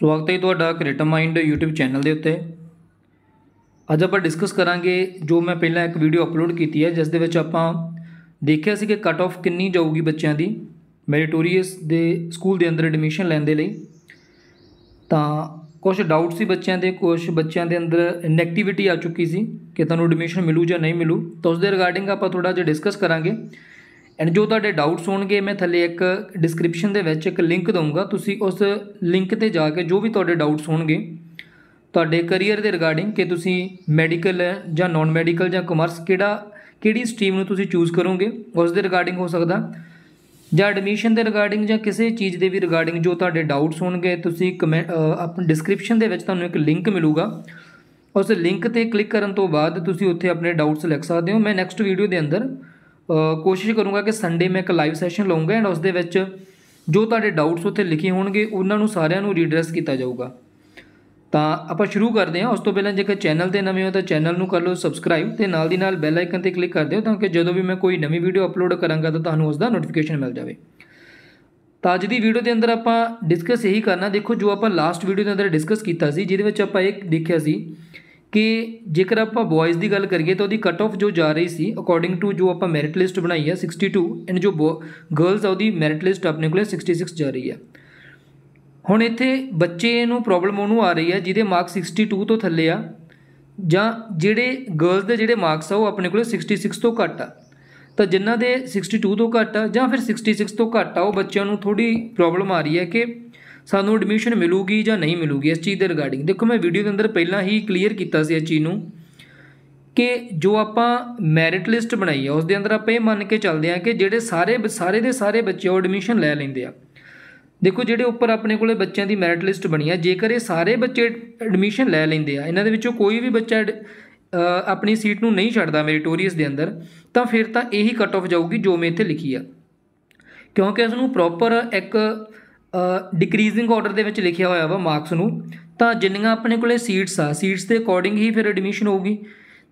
ਸਵਾਗਤ ਹੈ ਤੁਹਾਡਾ ਕ੍ਰੀਏਟਿਵ ਮਾਈਂਡ YouTube ਚੈਨਲ ਦੇ ਉੱਤੇ ਅੱਜ ਆਪਾਂ ਡਿਸਕਸ ਕਰਾਂਗੇ ਜੋ ਮੈਂ ਪਹਿਲਾਂ ਇੱਕ ਵੀਡੀਓ ਅਪਲੋਡ ਕੀਤੀ ਹੈ ਜਿਸ ਦੇ ਵਿੱਚ ਆਪਾਂ ਦੇਖਿਆ ਸੀ ਕਿ ਕਟ ਆਫ ਕਿੰਨੀ ਜਾਊਗੀ ਬੱਚਿਆਂ ਦੀ ਮੈਰੀਟੋਰੀਅਸ ਦੇ ਸਕੂਲ ਦੇ ਅੰਦਰ ਐਡਮਿਸ਼ਨ ਲੈਣ ਦੇ ਲਈ ਤਾਂ ਕੁਝ ਡਾਊਟ ਸੀ ਬੱਚਿਆਂ ਦੇ ਕੁਝ ਬੱਚਿਆਂ ਦੇ ਅੰਦਰ ਨੈਗੇਟਿਵਿਟੀ ਆ ਚੁੱਕੀ ਸੀ ਕਿ ਤੁਹਾਨੂੰ ਐਡਮਿਸ਼ਨ ਮਿਲੂ ਜਾਂ ਨਹੀਂ ਮਿਲੂ ਤਾਂ ਉਸ ਦੇ ਰਿਗਾਰਡਿੰਗ ਆਪਾਂ ਥੋੜਾ ਜਿਹਾ ਡਿਸਕਸ ਕਰਾਂਗੇ ਐਂਡ ਜੋ ਤੁਹਾਡੇ ਡਾਊਟਸ ਹੋਣਗੇ ਮੈਂ ਥੱਲੇ ਇੱਕ ਡਿਸਕ੍ਰਿਪਸ਼ਨ ਦੇ ਵਿੱਚ ਇੱਕ ਲਿੰਕ ਦਊਂਗਾ ਤੁਸੀਂ ਉਸ ਲਿੰਕ ਤੇ ਜਾ ਕੇ ਜੋ ਵੀ ਤੁਹਾਡੇ ਡਾਊਟਸ ਹੋਣਗੇ ਤੁਹਾਡੇ ਕੈਰੀਅਰ ਦੇ ਰਿਗਾਰਡਿੰਗ ਕਿ ਤੁਸੀਂ ਮੈਡੀਕਲ ਹੈ ਜਾਂ ਨਾਨ ਮੈਡੀਕਲ ਜਾਂ ਕਮਰਸ ਕਿਹੜਾ ਕਿਹੜੀ ਸਟਰੀਮ ਨੂੰ ਤੁਸੀਂ ਚੂਜ਼ ਕਰੋਗੇ ਉਸ ਦੇ ਰਿਗਾਰਡਿੰਗ ਹੋ ਸਕਦਾ ਜਾਂ ਐਡਮਿਸ਼ਨ ਦੇ ਰਿਗਾਰਡਿੰਗ ਜਾਂ ਕਿਸੇ ਚੀਜ਼ ਦੇ ਵੀ ਰਿਗਾਰਡਿੰਗ ਜੋ ਤੁਹਾਡੇ ਡਾਊਟਸ ਹੋਣਗੇ ਤੁਸੀਂ ਆਪਣੇ ਡਿਸਕ੍ਰਿਪਸ਼ਨ ਦੇ ਵਿੱਚ ਤੁਹਾਨੂੰ ਇੱਕ ਲਿੰਕ ਮਿਲੂਗਾ ਉਸ ਲਿੰਕ ਤੇ ਕਲਿੱਕ ਕਰਨ ਤੋਂ ਬਾਅਦ ਤੁਸੀਂ ਉੱਥੇ ਆਪਣੇ ਡਾਊਟਸ ਲਿਖ ਸਕਦੇ ਹੋ ਮੈਂ ਨੈਕਸਟ ਵੀਡੀਓ ਦੇ ਅੰਦਰ ਕੋਸ਼ਿਸ਼ ਕਰੂੰਗਾ ਕਿ ਸੰਡੇ ਮੈਂ ਇੱਕ ਲਾਈਵ ਸੈਸ਼ਨ ਲਾਉਂਗਾ ਐਂਡ ਉਸ ਦੇ ਵਿੱਚ ਜੋ ਤੁਹਾਡੇ ਡਾਊਟਸ ਉੱਥੇ ਲਿਖੇ ਹੋਣਗੇ ਉਹਨਾਂ ਨੂੰ ਸਾਰਿਆਂ ਨੂੰ ਰੀਡਰੈਸ ਕੀਤਾ ਜਾਊਗਾ ਤਾਂ ਆਪਾਂ ਸ਼ੁਰੂ ਕਰਦੇ ਹਾਂ ਉਸ ਤੋਂ ਪਹਿਲਾਂ ਜੇਕਰ ਚੈਨਲ ਤੇ ਨਵੇਂ ਹੋ ਤਾਂ ਚੈਨਲ ਨੂੰ ਕਰ ਲਓ ਸਬਸਕ੍ਰਾਈਬ ਤੇ ਨਾਲ ਦੀ ਨਾਲ ਬੈਲ ਆਈਕਨ ਤੇ ਕਲਿੱਕ ਕਰ ਦਿਓ ਤਾਂ ਕਿ ਜਦੋਂ ਵੀ ਮੈਂ ਕੋਈ ਨਵੀਂ ਵੀਡੀਓ ਅਪਲੋਡ ਕਰਾਂਗਾ ਤਾਂ ਤੁਹਾਨੂੰ ਉਸ ਦਾ ਨੋਟੀਫਿਕੇਸ਼ਨ ਮਿਲ ਜਾਵੇ ਤਾਂ ਅੱਜ ਦੀ ਵੀਡੀਓ ਦੇ ਅੰਦਰ ਆਪਾਂ ਡਿਸਕਸ ਇਹੀ ਕਰਨਾ ਦੇਖੋ ਜੋ ਆਪਾਂ ਲਾਸਟ ਵੀਡੀਓ ਦੇ ਅੰਦਰ ਡਿਸਕਸ ਕੀਤਾ ਸੀ ਜਿਹਦੇ ਵਿੱਚ ਆਪਾਂ ਇਹ ਦੇਖਿਆ ਸੀ ਕਿ ਜੇਕਰ ਆਪਾਂ ਬॉयਜ਼ ਦੀ ਗੱਲ ਕਰੀਏ ਤਾਂ ਉਹਦੀ ਕਟ ਆਫ ਜੋ ਜਾ ਰਹੀ ਸੀ ਅਕੋਰਡਿੰਗ ਟੂ ਜੋ ਆਪਾਂ ਮੈਰਿਟ ਲਿਸਟ ਬਣਾਈ ਹੈ 62 ਐਂਡ ਜੋ ਗਰਲਸ ਆ ਉਹਦੀ ਮੈਰਿਟ ਲਿਸਟ ਆਪਣੇ ਕੋਲੇ 66 ਜਾ ਰਹੀ ਹੈ ਹੁਣ ਇੱਥੇ ਬੱਚੇ ਨੂੰ ਪ੍ਰੋਬਲਮ ਉਹਨੂੰ ਆ ਰਹੀ ਹੈ ਜਿਹਦੇ ਮਾਰਕਸ 62 ਤੋਂ ਥੱਲੇ ਆ ਜਾਂ ਜਿਹੜੇ ਗਰਲਸ ਦੇ ਜਿਹੜੇ ਮਾਰਕਸ ਆ ਉਹ ਆਪਣੇ ਕੋਲੇ 66 ਤੋਂ ਘੱਟ ਆ ਤਾਂ ਜਿਨ੍ਹਾਂ ਦੇ 62 ਤੋਂ ਘੱਟ ਆ ਜਾਂ ਫਿਰ 66 ਤੋਂ ਘੱਟ ਆ ਉਹ ਬੱਚਿਆਂ ਨੂੰ ਥੋੜੀ ਪ੍ਰੋਬਲਮ ਆ ਰਹੀ ਹੈ ਕਿ ਸਾਨੂੰ ਐਡਮਿਸ਼ਨ ਮਿਲੂਗੀ ਜਾਂ ਨਹੀਂ ਮਿਲੂਗੀ ਇਸ ਚੀਜ਼ ਦੇ ਰਿਗਾਰਡਿੰਗ ਦੇਖੋ ਮੈਂ ਵੀਡੀਓ ਦੇ ਅੰਦਰ ਪਹਿਲਾਂ ਹੀ ਕਲੀਅਰ ਕੀਤਾ ਸੀ ਇਸ ਚੀਜ਼ ਨੂੰ ਕਿ ਜੋ ਆਪਾਂ ਮੈਰਿਟ ਲਿਸਟ ਬਣਾਈ ਆ ਉਸ ਦੇ ਅੰਦਰ ਆਪਾਂ ਇਹ ਮੰਨ ਕੇ ਚੱਲਦੇ ਆ ਕਿ ਜਿਹੜੇ ਸਾਰੇ ਸਾਰੇ ਦੇ ਸਾਰੇ ਬੱਚੇ ਐਡਮਿਸ਼ਨ ਲੈ ਲੈਂਦੇ ਆ ਦੇਖੋ ਜਿਹੜੇ ਉੱਪਰ ਆਪਣੇ ਕੋਲੇ ਬੱਚਿਆਂ ਦੀ ਮੈਰਿਟ ਲਿਸਟ ਬਣੀ ਆ ਜੇਕਰ ਇਹ ਸਾਰੇ ਬੱਚੇ ਐਡਮਿਸ਼ਨ ਲੈ ਲੈਂਦੇ ਆ ਇਹਨਾਂ ਦੇ ਵਿੱਚੋਂ ਕੋਈ ਵੀ ਬੱਚਾ ਆਪਣੀ ਸੀਟ ਨੂੰ ਨਹੀਂ ਛੱਡਦਾ ਮੈਰੀਟੋਰੀਅਸ ਦੇ ਅੰਦਰ ਤਾਂ ਫਿਰ ਤਾਂ ਇਹੀ ਕੱਟ ਆਫ ਜਾਊਗੀ ਜੋ ਮੈਂ ਇੱਥੇ ਲਿਖੀ ਆ ਕਿਉਂਕਿ ਇਸ ਨੂੰ ਪ੍ਰੋਪਰ ਇੱਕ ਡਿਕਰੀਜ਼ਿੰਗ ਆਰਡਰ ਦੇ ਵਿੱਚ ਲਿਖਿਆ ਹੋਇਆ ਵਾ ਮਾਰਕਸ ਨੂੰ ਤਾਂ ਜਿੰਨੀਆਂ ਆਪਣੇ ਕੋਲੇ ਸੀਟਸ ਆ ਸੀਟਸ ਦੇ ਅਕੋਰਡਿੰਗ ਹੀ ਫਿਰ ਐਡਮਿਸ਼ਨ ਹੋਊਗੀ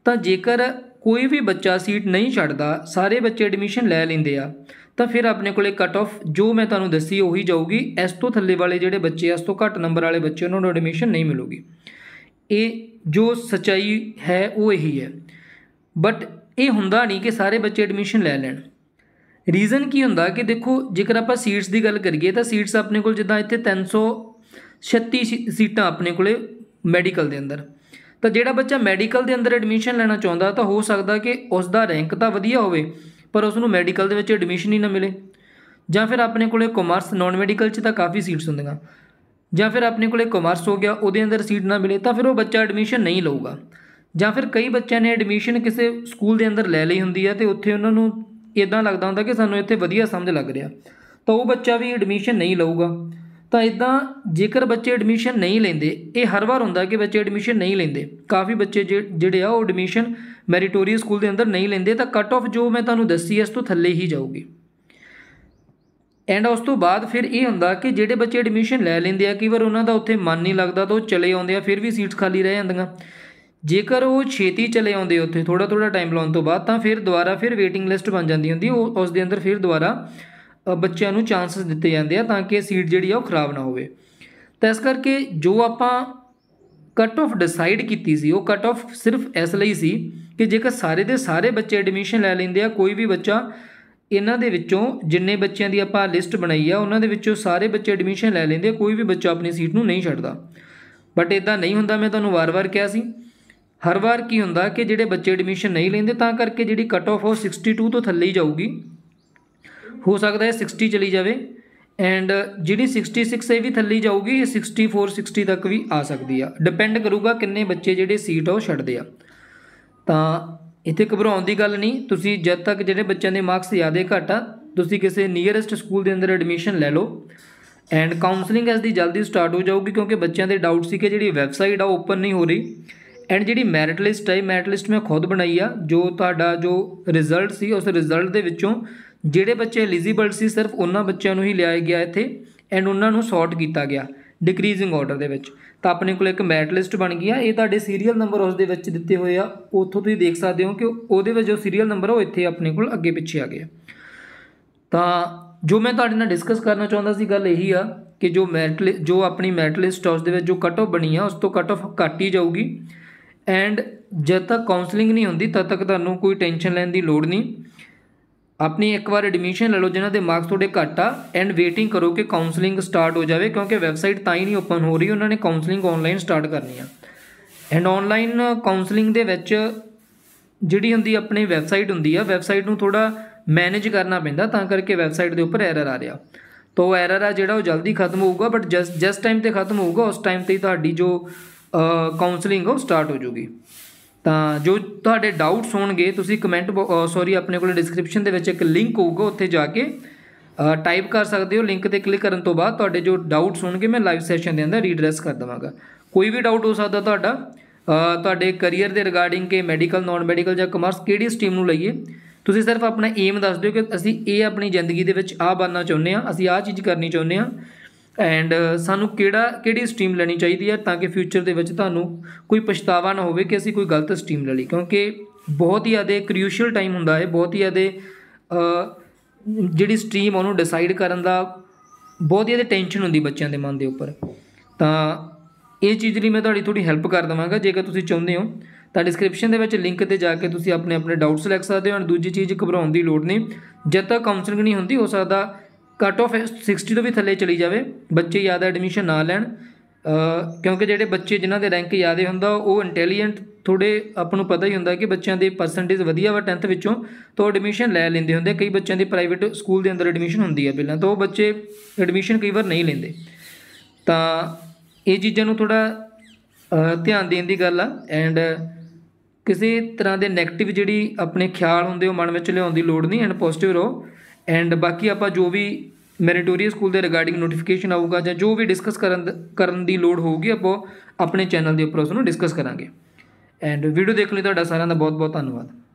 ਤਾਂ ਜੇਕਰ ਕੋਈ ਵੀ ਬੱਚਾ ਸੀਟ ਨਹੀਂ ਛੱਡਦਾ ਸਾਰੇ ਬੱਚੇ ਐਡਮਿਸ਼ਨ ਲੈ ਲੈਂਦੇ ਆ ਤਾਂ ਫਿਰ ਆਪਣੇ ਕੋਲੇ ਕਟ ਆਫ ਜੋ ਮੈਂ ਤੁਹਾਨੂੰ ਦੱਸੀ ਉਹੀ ਜਾਊਗੀ ਇਸ ਤੋਂ ਥੱਲੇ ਵਾਲੇ ਜਿਹੜੇ ਬੱਚੇ ਇਸ ਤੋਂ ਘੱਟ ਨੰਬਰ ਵਾਲੇ ਬੱਚੇ ਉਹਨਾਂ ਨੂੰ ਐਡਮਿਸ਼ਨ ਨਹੀਂ ਮਿਲੂਗੀ ਇਹ ਜੋ ਸਚਾਈ ਹੈ ਉਹ ਇਹੀ ਹੈ ਬਟ ਇਹ ਹੁੰਦਾ ਨਹੀਂ ਕਿ ਸਾਰੇ ਬੱਚੇ ਐਡਮਿਸ਼ਨ ਲੈ ਲੈਣ ਰੀਜ਼ਨ ਕੀ ਹੁੰਦਾ ਕਿ ਦੇਖੋ ਜੇਕਰ ਆਪਾਂ ਸੀਟਸ ਦੀ ਗੱਲ ਕਰੀਏ ਤਾਂ ਸੀਟਸ ਆਪਣੇ ਕੋਲ ਜਿੱਦਾਂ ਇੱਥੇ 336 ਸੀਟਾਂ ਆਪਣੇ ਕੋਲੇ ਮੈਡੀਕਲ ਦੇ ਅੰਦਰ ਤਾਂ ਜਿਹੜਾ ਬੱਚਾ ਮੈਡੀਕਲ ਦੇ ਅੰਦਰ ਐਡਮਿਸ਼ਨ ਲੈਣਾ ਚਾਹੁੰਦਾ ਤਾਂ ਹੋ ਸਕਦਾ ਕਿ ਉਸ ਦਾ ਰੈਂਕ ਤਾਂ ਵਧੀਆ ਹੋਵੇ ਪਰ ਉਸ ਨੂੰ ਮੈਡੀਕਲ ਦੇ ਵਿੱਚ ਐਡਮਿਸ਼ਨ ਹੀ ਨਾ ਮਿਲੇ ਜਾਂ ਫਿਰ ਆਪਣੇ ਕੋਲੇ ਕਾਮਰਸ ਨਾਨ ਮੈਡੀਕਲ 'ਚ ਤਾਂ ਕਾਫੀ ਸੀਟਸ ਹੁੰਦੀਆਂ ਜਾਂ ਫਿਰ ਆਪਣੇ ਕੋਲੇ ਕਾਮਰਸ ਹੋ ਗਿਆ ਉਹਦੇ ਅੰਦਰ ਸੀਟ ਨਾ ਮਿਲੇ ਤਾਂ ਫਿਰ ਉਹ ਬੱਚਾ ਐਡਮਿਸ਼ਨ ਨਹੀਂ ਲਊਗਾ ਜਾਂ ਫਿਰ ਕਈ ਬੱਚਿਆਂ ਨੇ ਐਡਮਿਸ਼ਨ ਕਿਸੇ ਸਕੂਲ ਦੇ ਅੰਦਰ ਲੈ ਲਈ ਹੁੰਦੀ ਹੈ ਤੇ ਉੱਥੇ ਉਹਨਾਂ ਨੂੰ ਇਦਾਂ ਲੱਗਦਾ ਹੁੰਦਾ ਕਿ ਸਾਨੂੰ ਇੱਥੇ ਵਧੀਆ ਸਮਝ ਲੱਗ ਰਿਹਾ ਤਾਂ ਉਹ ਬੱਚਾ ਵੀ ਐਡਮਿਸ਼ਨ ਨਹੀਂ ਲਊਗਾ ਤਾਂ ਇਦਾਂ ਜੇਕਰ ਬੱਚੇ ਐਡਮਿਸ਼ਨ ਨਹੀਂ ਲੈਂਦੇ ਇਹ ਹਰ ਵਾਰ ਹੁੰਦਾ ਕਿ ਬੱਚੇ ਐਡਮਿਸ਼ਨ ਨਹੀਂ ਲੈਂਦੇ ਕਾਫੀ ਬੱਚੇ ਜਿਹੜੇ ਆ ਉਹ ਐਡਮਿਸ਼ਨ ਮੈਰੀਟੋਰੀਅਸ ਸਕੂਲ ਦੇ ਅੰਦਰ ਨਹੀਂ ਲੈਂਦੇ ਤਾਂ ਕੱਟ ਆਫ ਜੋ ਮੈਂ ਤੁਹਾਨੂੰ ਦੱਸੀ ਇਸ ਤੋਂ ਥੱਲੇ ਹੀ ਜਾਊਗੀ ਐਂਡ ਉਸ ਤੋਂ ਬਾਅਦ ਫਿਰ ਇਹ ਹੁੰਦਾ ਕਿ ਜਿਹੜੇ ਬੱਚੇ ਐਡਮਿਸ਼ਨ ਲੈ ਲੈਂਦੇ ਆ ਕਈ ਵਾਰ ਉਹਨਾਂ ਦਾ ਉੱਥੇ ਮਨ ਨਹੀਂ ਲੱਗਦਾ ਤਾਂ ਉਹ ਚਲੇ ਆਉਂਦੇ ਆ ਫਿਰ ਵੀ ਸੀਟਸ ਖਾਲੀ ਰਹਿ ਜਾਂਦੀਆਂ ਜੇਕਰ ਉਹ ਛੇਤੀ ਚਲੇ ਆਉਂਦੇ ਉੱਥੇ ਥੋੜਾ ਥੋੜਾ ਟਾਈਮ ਲਾਉਣ ਤੋਂ ਬਾਅਦ ਤਾਂ ਫਿਰ ਦੁਬਾਰਾ ਫਿਰ ਵੇਟਿੰਗ ਲਿਸਟ ਬਣ ਜਾਂਦੀ ਹੁੰਦੀ ਉਹ ਉਸ ਦੇ ਅੰਦਰ ਫਿਰ ਦੁਬਾਰਾ ਬੱਚਿਆਂ ਨੂੰ ਚਾਂਸਸ ਦਿੱਤੇ ਜਾਂਦੇ ਆ ਤਾਂ ਕਿ ਸੀਟ ਜਿਹੜੀ ਆ ਉਹ ਖਰਾਬ ਨਾ ਹੋਵੇ ਤਾਂ ਇਸ ਕਰਕੇ ਜੋ ਆਪਾਂ ਕੱਟ ਆਫ ਡਿਸਾਈਡ ਕੀਤੀ ਸੀ ਉਹ ਕੱਟ ਆਫ ਸਿਰਫ ਇਸ ਲਈ ਸੀ ਕਿ ਜੇਕਰ ਸਾਰੇ ਦੇ ਸਾਰੇ ਬੱਚੇ ਐਡਮਿਸ਼ਨ ਲੈ ਲੈਂਦੇ ਆ ਕੋਈ ਵੀ ਬੱਚਾ ਇਹਨਾਂ ਦੇ ਵਿੱਚੋਂ ਜਿੰਨੇ ਬੱਚਿਆਂ ਦੀ ਆਪਾਂ ਲਿਸਟ ਬਣਾਈ ਆ ਉਹਨਾਂ ਦੇ ਵਿੱਚੋਂ ਸਾਰੇ ਬੱਚੇ ਐਡਮਿਸ਼ਨ ਲੈ ਲੈਂਦੇ ਕੋਈ ਵੀ ਬੱਚਾ ਆਪਣੀ ਸੀਟ ਨੂੰ ਨਹੀਂ ਛੱਡਦਾ ਬਟ ਇਦਾਂ ਨਹੀਂ ਹੁੰਦਾ ਮੈਂ ਤੁਹਾਨੂੰ ਵਾਰ-ਵਾਰ ਕਿਹਾ ਸੀ ਹਰ ਵਾਰ ਕੀ ਹੁੰਦਾ ਕਿ ਜਿਹੜੇ ਬੱਚੇ ਐਡਮਿਸ਼ਨ ਨਹੀਂ ਲੈਂਦੇ ਤਾਂ ਕਰਕੇ ਜਿਹੜੀ ਕਟ ਆਫ ਉਹ 62 ਤੋਂ ਥੱਲੇ ਹੀ ਜਾਊਗੀ ਹੋ ਸਕਦਾ ਹੈ 60 ਚਲੀ ਜਾਵੇ ਐਂਡ ਜਿਹੜੀ 66 ਇਹ ਵੀ ਥੱਲੇ ਜਾਊਗੀ 64 60 ਤੱਕ ਵੀ ਆ ਸਕਦੀ ਆ ਡਿਪੈਂਡ ਕਰੂਗਾ ਕਿੰਨੇ ਬੱਚੇ ਜਿਹੜੇ ਸੀਟ ਉਹ ਛੱਡਦੇ ਆ ਤਾਂ ਇੱਥੇ ਘਬਰਾਉਣ ਦੀ ਗੱਲ ਨਹੀਂ ਤੁਸੀਂ ਜਦ ਤੱਕ ਜਿਹੜੇ ਬੱਚਿਆਂ ਦੇ ਮਾਰਕਸ ਜ਼ਿਆਦਾ ਘੱਟ ਆ ਤੁਸੀਂ ਕਿਸੇ ਨੀਅਰੈਸਟ ਸਕੂਲ ਦੇ ਅੰਦਰ ਐਡਮਿਸ਼ਨ ਲੈ ਲਓ ਐਂਡ ਕਾਉਂਸਲਿੰਗ ਇਸ ਦੀ ਜਲਦੀ ਸਟਾਰਟ ਹੋ ਜਾਊਗੀ ਕਿਉਂਕਿ ਬੱਚਿਆਂ ਦੇ ਡਾਊਟ ਸੀ ਕਿ ਜਿਹੜੀ ਵੈਬਸਾਈਟ ਆ ਓਪਨ ਨਹੀਂ ਹੋ ਰਹੀ ਐਂਡ ਜਿਹੜੀ ਮੈਰਿਟ ਲਿਸਟ ਹੈ ਮੈਰਿਟ ਲਿਸਟ ਮੈਂ ਖੁਦ ਬਣਾਈ ਆ ਜੋ ਤੁਹਾਡਾ ਜੋ ਰਿਜ਼ਲਟ ਸੀ ਉਸ ਰਿਜ਼ਲਟ ਦੇ ਵਿੱਚੋਂ ਜਿਹੜੇ ਬੱਚੇ ਐਲੀਜੀਬਲ ਸੀ ਸਿਰਫ ਉਹਨਾਂ ਬੱਚਿਆਂ ਨੂੰ ਹੀ ਲਿਆਇਆ ਗਿਆ ਇੱਥੇ ਐਂਡ ਉਹਨਾਂ ਨੂੰ ਸੌਰਟ ਕੀਤਾ ਗਿਆ ਡਿਕਰੀਜ਼ਿੰਗ ਆਰਡਰ ਦੇ ਵਿੱਚ ਤਾਂ ਆਪਣੇ ਕੋਲ ਇੱਕ ਮੈਰਿਟ ਲਿਸਟ ਬਣ ਗਈ ਆ ਇਹ ਤੁਹਾਡੇ ਸੀਰੀਅਲ ਨੰਬਰ ਉਸ ਦੇ ਵਿੱਚ ਦਿੱਤੇ ਹੋਏ ਆ ਉੱਥੋਂ ਤੁਸੀਂ ਦੇਖ ਸਕਦੇ ਹੋ ਕਿ ਉਹਦੇ ਵਿੱਚ ਜੋ ਸੀਰੀਅਲ ਨੰਬਰ ਉਹ ਇੱਥੇ ਆਪਣੇ ਕੋਲ ਅੱਗੇ ਪਿੱਛੇ ਆ ਗਿਆ ਤਾਂ ਜੋ ਮੈਂ ਤੁਹਾਡੇ ਨਾਲ ਡਿਸਕਸ ਕਰਨਾ ਚਾਹੁੰਦਾ ਸੀ ਗੱਲ ਇਹੀ ਆ ਕਿ ਜੋ ਮੈਟ ਜੋ ਆਪਣੀ ਮੈਰਿਟ ਲਿਸਟ ਉਸ ਦੇ ਵਿੱਚ ਜੋ ਕਟ ਆਫ ਬਣੀ ਆ ਉਸ ਤੋਂ ਕਟ ਆਫ ਘੱਟ ਹੀ ਜਾਊਗੀ ਐਂਡ ਜਦ ਤੱਕ ਕਾਉਂਸਲਿੰਗ ਨਹੀਂ ਹੁੰਦੀ ਤਦ ਤੱਕ ਤੁਹਾਨੂੰ ਕੋਈ ਟੈਨਸ਼ਨ ਲੈਣ ਦੀ ਲੋੜ ਨਹੀਂ ਆਪਣੀ ਇੱਕ ਵਾਰ ਐਡਮਿਸ਼ਨ ਲੈ ਲਓ ਜਿਨ੍ਹਾਂ ਦੇ ਮਾਰਕਸ ਤੁਹਾਡੇ ਘੱਟ ਆ ਐਂਡ ਵੇਟਿੰਗ ਕਰੋ ਕਿ ਕਾਉਂਸਲਿੰਗ ਸਟਾਰਟ ਹੋ ਜਾਵੇ ਕਿਉਂਕਿ ਵੈਬਸਾਈਟ ਤਾਂ ਹੀ ਨਹੀਂ ਓਪਨ ਹੋ ਰਹੀ ਉਹਨਾਂ ਨੇ ਕਾਉਂਸਲਿੰਗ ਆਨਲਾਈਨ ਸਟਾਰਟ ਕਰਨੀ ਆ ਐਂਡ ਆਨਲਾਈਨ ਕਾਉਂਸਲਿੰਗ ਦੇ ਵਿੱਚ ਜਿਹੜੀ ਹੁੰਦੀ ਆਪਣੀ ਵੈਬਸਾਈਟ ਹੁੰਦੀ ਆ ਵੈਬਸਾਈਟ ਨੂੰ ਥੋੜਾ ਮੈਨੇਜ ਕਰਨਾ ਪੈਂਦਾ ਤਾਂ ਕਰਕੇ ਵੈਬਸਾਈਟ ਦੇ ਉੱਪਰ ਐਰਰ ਆ ਰਿਹਾ ਤੋ ਐਰਰ ਆ ਜਿਹੜਾ ਉਹ ਜਲਦੀ ਖਤਮ ਹੋਊਗਾ ਬਟ ਜਸਟ ਜਸਟ ਟਾਈਮ ਤੇ ਖਤਮ ਹੋਊਗਾ ਉਸ ਟਾਈਮ ਤੇ ਹੀ ਤੁਹਾਡੀ ਜੋ ਕਾਉਂਸਲਿੰਗ ਉਹ ਸਟਾਰਟ ਹੋ ਜੂਗੀ ਤਾਂ ਜੋ ਤੁਹਾਡੇ ਡਾਊਟਸ ਹੋਣਗੇ ਤੁਸੀਂ ਕਮੈਂਟ ਸੌਰੀ ਆਪਣੇ ਕੋਲ ਡਿਸਕ੍ਰਿਪਸ਼ਨ ਦੇ ਵਿੱਚ ਇੱਕ ਲਿੰਕ ਹੋਊਗਾ ਉੱਥੇ ਜਾ ਕੇ ਟਾਈਪ ਕਰ ਸਕਦੇ ਹੋ ਲਿੰਕ ਤੇ ਕਲਿੱਕ ਕਰਨ ਤੋਂ ਬਾਅਦ ਤੁਹਾਡੇ ਜੋ ਡਾਊਟਸ ਹੋਣਗੇ ਮੈਂ ਲਾਈਵ ਸੈਸ਼ਨ ਦੇ ਅੰਦਰ ਰੀਡਰੈਸ ਕਰ ਦਵਾਂਗਾ ਕੋਈ ਵੀ ਡਾਊਟ ਹੋ ਸਕਦਾ ਤੁਹਾਡਾ ਤੁਹਾਡੇ ਕੈਰੀਅਰ ਦੇ ਰਿਗਾਰਡਿੰਗ ਕਿ ਮੈਡੀਕਲ ਨਾਨ ਮੈਡੀਕਲ ਜਾਂ ਕਮਰਸ ਕਿਹੜੀ ਸਟਰੀਮ ਨੂੰ ਲਈਏ ਤੁਸੀਂ ਸਿਰਫ ਆਪਣਾ ਏਮ ਦੱਸ ਦਿਓ ਕਿ ਅਸੀਂ ਇਹ ਆਪਣੀ ਜ਼ਿੰਦਗੀ ਦੇ ਵਿੱਚ ਆ ਬਣਨਾ ਚਾਹੁੰਦੇ ਆ ਅਸੀਂ ਆ ਚੀਜ਼ ਕਰਨੀ ਚਾਹੁੰਦੇ ਆ ਐਂਡ uh, ਸਾਨੂੰ ਕਿਹੜਾ ਕਿਹੜੀ ਸਟਰੀਮ ਲੈਣੀ ਚਾਹੀਦੀ ਹੈ ਤਾਂ ਕਿ ਫਿਊਚਰ ਦੇ ਵਿੱਚ ਤੁਹਾਨੂੰ ਕੋਈ ਪਛਤਾਵਾ ਨਾ ਹੋਵੇ ਕਿ ਅਸੀਂ ਕੋਈ ਗਲਤ ਸਟਰੀਮ ਲੈ ਲਈ ਕਿਉਂਕਿ ਬਹੁਤ ਹੀ ਜ਼ਿਆਦਾ ਕ੍ਰੂਸ਼ੀਅਲ ਟਾਈਮ ਹੁੰਦਾ ਹੈ ਬਹੁਤ ਹੀ ਜ਼ਿਆਦਾ ਜਿਹੜੀ ਸਟਰੀਮ ਉਹਨੂੰ ਡਿਸਾਈਡ ਕਰਨ ਦਾ ਬਹੁਤ ਹੀ ਜ਼ਿਆਦਾ ਟੈਨਸ਼ਨ ਹੁੰਦੀ ਬੱਚਿਆਂ ਦੇ ਮਨ ਦੇ ਉੱਪਰ ਤਾਂ ਇਹ ਚੀਜ਼ ਲਈ ਮੈਂ ਤੁਹਾਡੀ ਥੋੜੀ ਹੈਲਪ ਕਰ ਦਵਾਂਗਾ ਜੇਕਰ ਤੁਸੀਂ ਚਾਹੁੰਦੇ ਹੋ ਤਾਂ ਡਿਸਕ੍ਰਿਪਸ਼ਨ ਦੇ ਵਿੱਚ ਲਿੰਕ ਤੇ ਜਾ ਕੇ ਤੁਸੀਂ ਆਪਣੇ ਆਪਣੇ ਡਾਊਟਸ ਲੈ ਸਕਦੇ ਹੋ ਔਰ ਦੂਜੀ ਚੀਜ਼ ਘਬਰਾਉਣ ਦੀ ਲੋੜ ਨਹੀਂ ਜਦ ਤੱਕ ਕਾਉਂਸਲਿੰਗ ਨਹੀਂ ਹੁੰਦੀ ਹੋ ਸਕਦਾ ਕਟ ਆਫ 60 ਤੋਂ ਵੀ ਥੱਲੇ ਚਲੀ ਜਾਵੇ ਬੱਚੇ ਜ਼ਿਆਦਾ ਐਡਮਿਸ਼ਨ ਨਾ ਲੈਣ ਕਿਉਂਕਿ ਜਿਹੜੇ ਬੱਚੇ ਜਿਨ੍ਹਾਂ ਦੇ ਰੈਂਕ ਯਾਦੇ ਹੁੰਦਾ ਉਹ ਇੰਟੈਲੀਜੈਂਟ ਥੋੜੇ ਆਪ ਨੂੰ ਪਤਾ ਹੀ ਹੁੰਦਾ ਕਿ ਬੱਚਿਆਂ ਦੇ ਪਰਸੈਂਟੇਜ ਵਧੀਆ ਵਾ 10th ਵਿੱਚੋਂ ਤਾਂ ਐਡਮਿਸ਼ਨ ਲੈ ਲੈਂਦੇ ਹੁੰਦੇ ਕਈ ਬੱਚਿਆਂ ਦੀ ਪ੍ਰਾਈਵੇਟ ਸਕੂਲ ਦੇ ਅੰਦਰ ਐਡਮਿਸ਼ਨ ਹੁੰਦੀ ਹੈ ਪਹਿਲਾਂ ਤਾਂ ਉਹ ਬੱਚੇ ਐਡਮਿਸ਼ਨ ਕਈ ਵਾਰ ਨਹੀਂ ਲੈਂਦੇ ਤਾਂ ਇਹ ਚੀਜ਼ਾਂ ਨੂੰ ਥੋੜਾ ਧਿਆਨ ਦੇਣ ਦੀ ਗੱਲ ਆ ਐਂਡ ਕਿਸੇ ਤਰ੍ਹਾਂ ਦੇ ਨੈਗੇਟਿਵ ਜਿਹੜੀ ਆਪਣੇ ਖਿਆਲ ਹੁੰਦੇ ਉਹ ਮਨ ਵਿੱਚ ਲਿਆਉਣ ਦੀ ਲੋੜ ਨਹੀਂ ਐਂਡ ਪੋਜ਼ਿਟਿਵ ਰਹੋ ਐਂਡ ਬਾਕੀ ਆਪਾਂ ਜੋ ਵੀ ਮੈਰੀਟੋਰੀਅਸ ਸਕੂਲ ਦੇ ਰਿਗਾਰਡਿੰਗ ਨੋਟੀਫਿਕੇਸ਼ਨ ਆਊਗਾ ਜਾਂ ਜੋ ਵੀ ਡਿਸਕਸ ਕਰਨ ਕਰਨ ਦੀ ਲੋੜ ਹੋਊਗੀ ਆਪਾਂ ਆਪਣੇ ਚੈਨਲ ਦੇ ਉੱਪਰ ਉਸ ਨੂੰ ਡਿਸਕਸ ਕਰਾਂਗੇ ਐਂਡ ਵੀਡੀਓ ਦੇਖਣ ਲਈ ਤੁਹਾਡਾ ਸਾਰਿਆਂ ਦਾ ਬਹੁਤ ਬਹੁਤ ਧੰਨਵਾਦ